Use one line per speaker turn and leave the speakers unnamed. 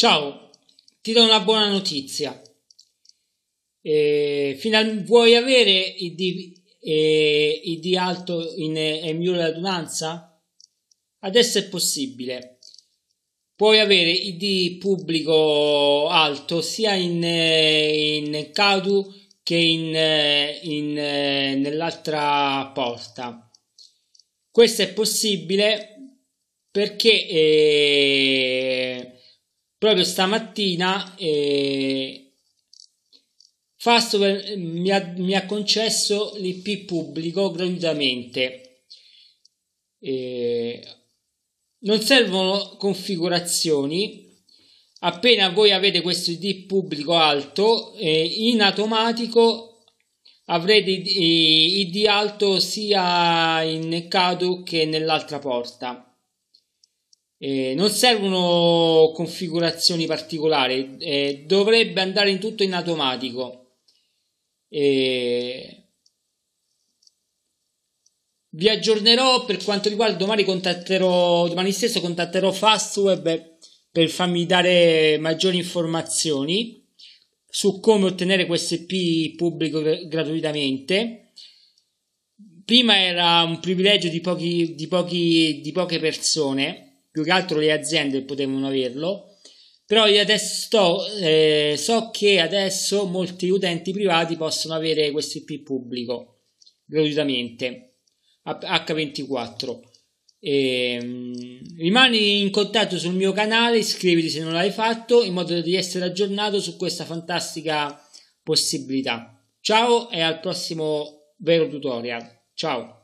Ciao, ti do una buona notizia. Eh, final, vuoi avere i di, eh, i alto in Emule eh, adunanza? Adesso è possibile. Puoi avere i di pubblico alto sia in, eh, in Cadu che in, eh, in, nell'altra porta. Questo è possibile perché... Eh, proprio stamattina eh, Fastweb mi ha, mi ha concesso l'IP pubblico gratuitamente. Eh, non servono configurazioni. Appena voi avete questo ID pubblico alto, eh, in automatico avrete ID alto sia in Cadu che nell'altra porta. Eh, non servono configurazioni particolari, eh, dovrebbe andare in tutto in automatico. Eh, vi aggiornerò per quanto riguarda domani contatterò domani stesso contatterò Fastweb per farmi dare maggiori informazioni su come ottenere questo P pubblico gratuitamente. Prima era un privilegio di, pochi, di, pochi, di poche persone più che altro le aziende potevano averlo, però io adesso sto, eh, so che adesso molti utenti privati possono avere questo IP pubblico gratuitamente H24. E, ehm, rimani in contatto sul mio canale, iscriviti se non l'hai fatto, in modo di essere aggiornato su questa fantastica possibilità. Ciao e al prossimo vero tutorial. Ciao!